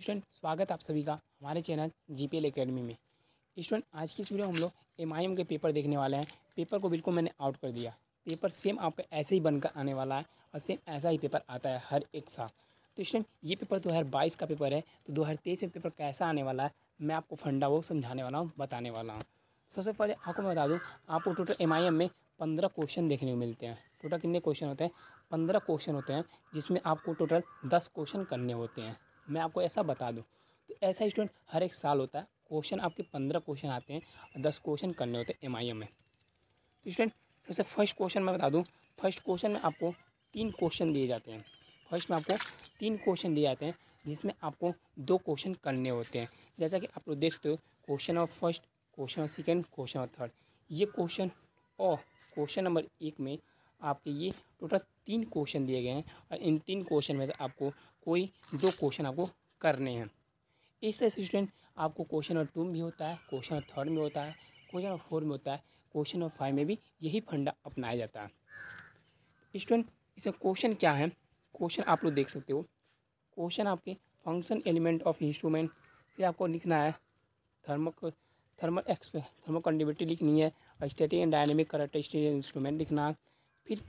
student स्वागत आप सभी का हमारे चैनल जी पी में स्टूडेंट आज की इस वीडियो में हम लोग एम के पेपर देखने वाले हैं पेपर को बिल्कुल मैंने आउट कर दिया पेपर सेम आपका ऐसे ही बनकर आने वाला है और सेम ऐसा ही पेपर आता है हर एक साल तो स्टूडेंट ये पेपर दो हज़ार बाईस का पेपर है तो दो हज़ार तेईस में पेपर कैसा आने वाला है मैं आपको फंडा वो समझाने वाला हूँ बताने वाला हूँ सबसे पहले आपको मैं बता दूँ आपको टोटल एम में पंद्रह क्वेश्चन देखने को मिलते हैं टोटल कितने क्वेश्चन होते हैं पंद्रह क्वेश्चन होते हैं जिसमें आपको टोटल दस क्वेश्चन करने होते हैं मैं आपको ऐसा बता दूँ तो ऐसा स्टूडेंट हर एक साल होता है क्वेश्चन आपके पंद्रह क्वेश्चन आते हैं दस क्वेश्चन करने होते हैं एम में तो स्टूडेंट सबसे फर्स्ट क्वेश्चन मैं बता दूँ फर्स्ट क्वेश्चन में आपको तीन क्वेश्चन दिए जाते हैं फर्स्ट में आपको तीन क्वेश्चन दिए जाते हैं जिसमें आपको दो क्वेश्चन करने होते हैं जैसा कि आप लोग देख सकते हो question number first question number second question number third ये क्वेश्चन और क्वेश्चन नंबर एक में आपके ये टोटल तीन क्वेश्चन दिए गए हैं और इन तीन क्वेश्चन में से आपको कोई दो क्वेश्चन आपको करने हैं इस तरह से स्टूडेंट आपको क्वेश्चन नंबर टू में होता है क्वेश्चन नंबर थर्ड में होता है क्वेश्चन नंबर फोर में होता है क्वेश्चन नंबर फाइव में भी यही फंडा अपनाया जाता है स्टूडेंट इसमें क्वेश्चन क्या है क्वेश्चन आप लोग देख सकते हो क्वेश्चन आपके फंक्शन एलिमेंट ऑफ इंस्ट्रूमेंट फिर आपको लिखना है थर्मो थर्मल एक्सपे थर्मो कंडिविटी लिखनी है static and dynamic characteristic instrument लिखना है फिर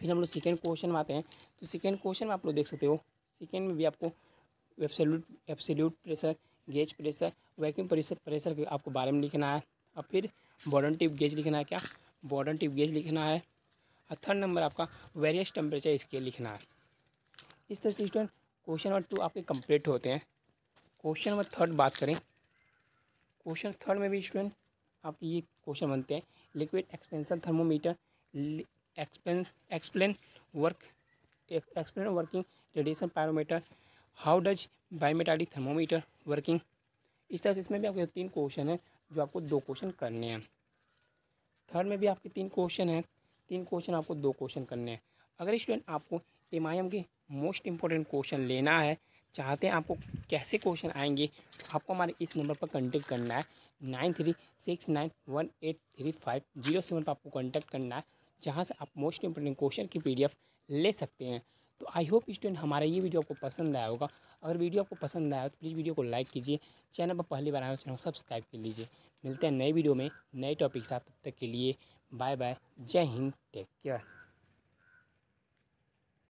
फिर हम लोग सेकेंड क्वेश्चन में आते हैं तो सेकेंड क्वेश्चन में आप लोग देख सकते हो सेकेंड में भी आपको absolute absolute pressure gauge pressure vacuum pressure pressure के आपको बारे में लिखना है और फिर बॉर्डन टिप गेज लिखना है क्या बॉर्डन टिप गेज लिखना है और थर्ड नंबर आपका वेरियस टेम्परेचर स्केल लिखना है इस तरह से स्टूडेंट क्वेश्चन नंबर टू आपके कंप्लीट होते हैं क्वेश्चन नंबर थर्ड बात करें क्वेश्चन थर्ड में भी स्टूडेंट आपके ये क्वेश्चन बनते हैं liquid expansion thermometer explain explain work explain working radiation pyrometer how does bimetallic thermometer working इस तरह से इसमें भी आपके तीन क्वेश्चन हैं जो आपको दो क्वेश्चन करने हैं थर्ड में भी आपके तीन क्वेश्चन हैं तीन क्वेश्चन आपको दो क्वेश्चन करने हैं अगर स्टूडेंट आपको एम आई एम के मोस्ट इंपॉर्टेंट क्वेश्चन लेना है चाहते हैं आपको कैसे क्वेश्चन आएंगे आपको हमारे इस नंबर पर कांटेक्ट करना है nine three six nine one eight three five zero seven पर आपको कांटेक्ट करना है जहाँ से आप मोस्ट इंपोर्टेंट क्वेश्चन की पी ले सकते हैं तो आई होप स्टूडेंट हमारा ये वीडियो आपको पसंद आया होगा अगर वीडियो आपको पसंद आया हो तो प्लीज़ वीडियो को लाइक कीजिए चैनल पर पहली बार आए चैनल को सब्सक्राइब कर लीजिए मिलते हैं नए वीडियो में नए टॉपिक के साथ तब तक के लिए बाय बाय जय हिंद टेक केयर